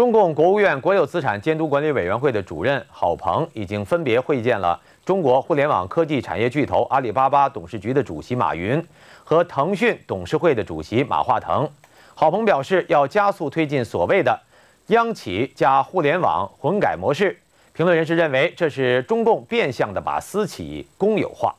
中共国务院国有资产监督管理委员会的主任郝鹏已经分别会见了中国互联网科技产业巨头阿里巴巴董事局的主席马云和腾讯董事会的主席马化腾。郝鹏表示，要加速推进所谓的“央企加互联网”混改模式。评论人士认为，这是中共变相的把私企公有化。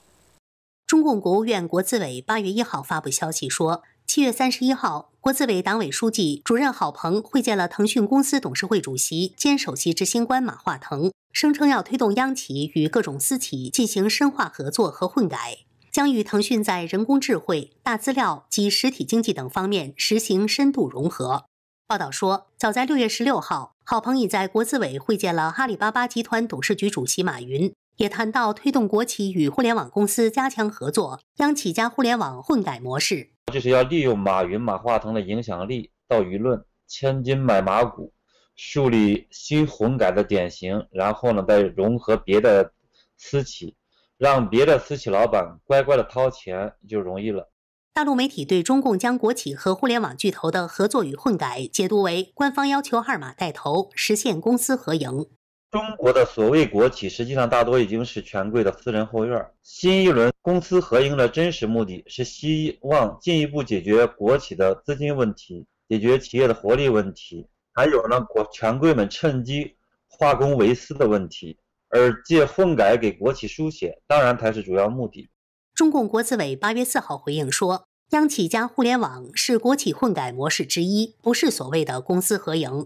中共国务院国资委八月一号发布消息说。七月三十一号，国资委党委书记、主任郝鹏会见了腾讯公司董事会主席兼首席执行官马化腾，声称要推动央企与各种私企进行深化合作和混改，将与腾讯在人工智能、大资料及实体经济等方面实行深度融合。报道说，早在六月十六号，郝鹏已在国资委会见了阿里巴巴集团董事局主席马云，也谈到推动国企与互联网公司加强合作，央企加互联网混改模式。就是要利用马云、马化腾的影响力到舆论，千金买马股，树立新混改的典型，然后呢，再融合别的私企，让别的私企老板乖乖的掏钱就容易了。大陆媒体对中共将国企和互联网巨头的合作与混改解读为，官方要求二马带头实现公私合营。中国的所谓国企，实际上大多已经是权贵的私人后院。新一轮公私合营的真实目的是希望进一步解决国企的资金问题，解决企业的活力问题，还有呢，国权贵们趁机化公为私的问题，而借混改给国企输血，当然才是主要目的。中共国资委八月四号回应说：“央企加互联网是国企混改模式之一，不是所谓的公私合营。”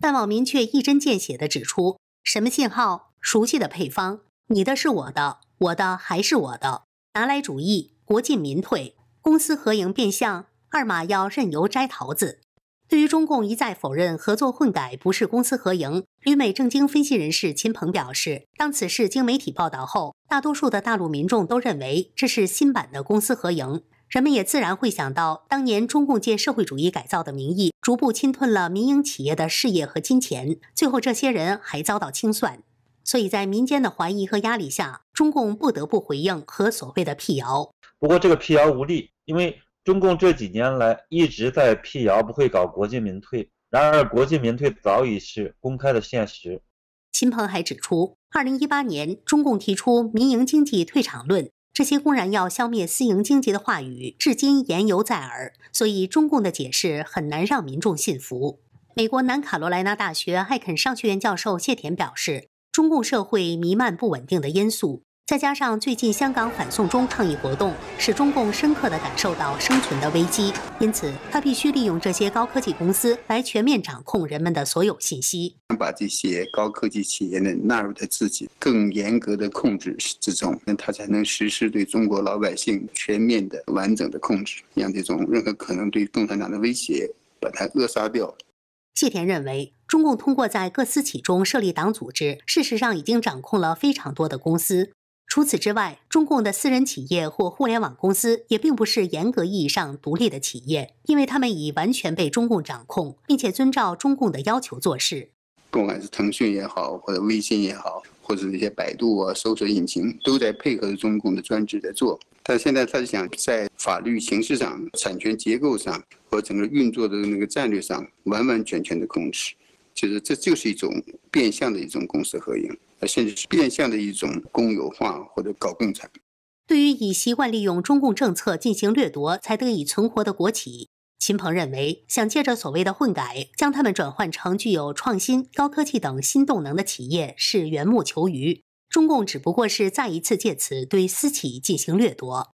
但网民却一针见血地指出。什么信号？熟悉的配方，你的是我的，我的还是我的？拿来主义，国进民退，公私合营变相二马要任由摘桃子。对于中共一再否认合作混改不是公私合营，旅美政经分析人士秦鹏表示，当此事经媒体报道后，大多数的大陆民众都认为这是新版的公私合营。人们也自然会想到，当年中共借社会主义改造的名义，逐步侵吞了民营企业的事业和金钱，最后这些人还遭到清算。所以在民间的怀疑和压力下，中共不得不回应和所谓的辟谣。不过这个辟谣无力，因为中共这几年来一直在辟谣不会搞国进民退，然而国进民退早已是公开的现实。秦鹏还指出，二零一八年中共提出民营经济退场论。这些公然要消灭私营经济的话语，至今言犹在耳，所以中共的解释很难让民众信服。美国南卡罗莱纳大学艾肯商学院教授谢田表示，中共社会弥漫不稳定的因素。再加上最近香港反送中抗议活动，使中共深刻地感受到生存的危机，因此他必须利用这些高科技公司来全面掌控人们的所有信息。把这些高科技企业呢纳入在自己更严格的控制之中，那他才能实施对中国老百姓全面的完整的控制，让这种任何可能对共产党的威胁把它扼杀掉。谢田认为，中共通过在各私企中设立党组织，事实上已经掌控了非常多的公司。除此之外，中共的私人企业或互联网公司也并不是严格意义上独立的企业，因为他们已完全被中共掌控，并且遵照中共的要求做事。不管是腾讯也好，或者微信也好，或者那些百度啊搜索引擎，都在配合中共的专制在做。但现在，他是想在法律形式上、产权结构上和整个运作的那个战略上，完完全全的控制。就是这就是一种变相的一种公私合营，甚至是变相的一种公有化或者搞共产。对于已习惯利用中共政策进行掠夺才得以存活的国企，秦鹏认为，想借着所谓的混改将他们转换成具有创新、高科技等新动能的企业是缘木求鱼。中共只不过是再一次借此对私企进行掠夺。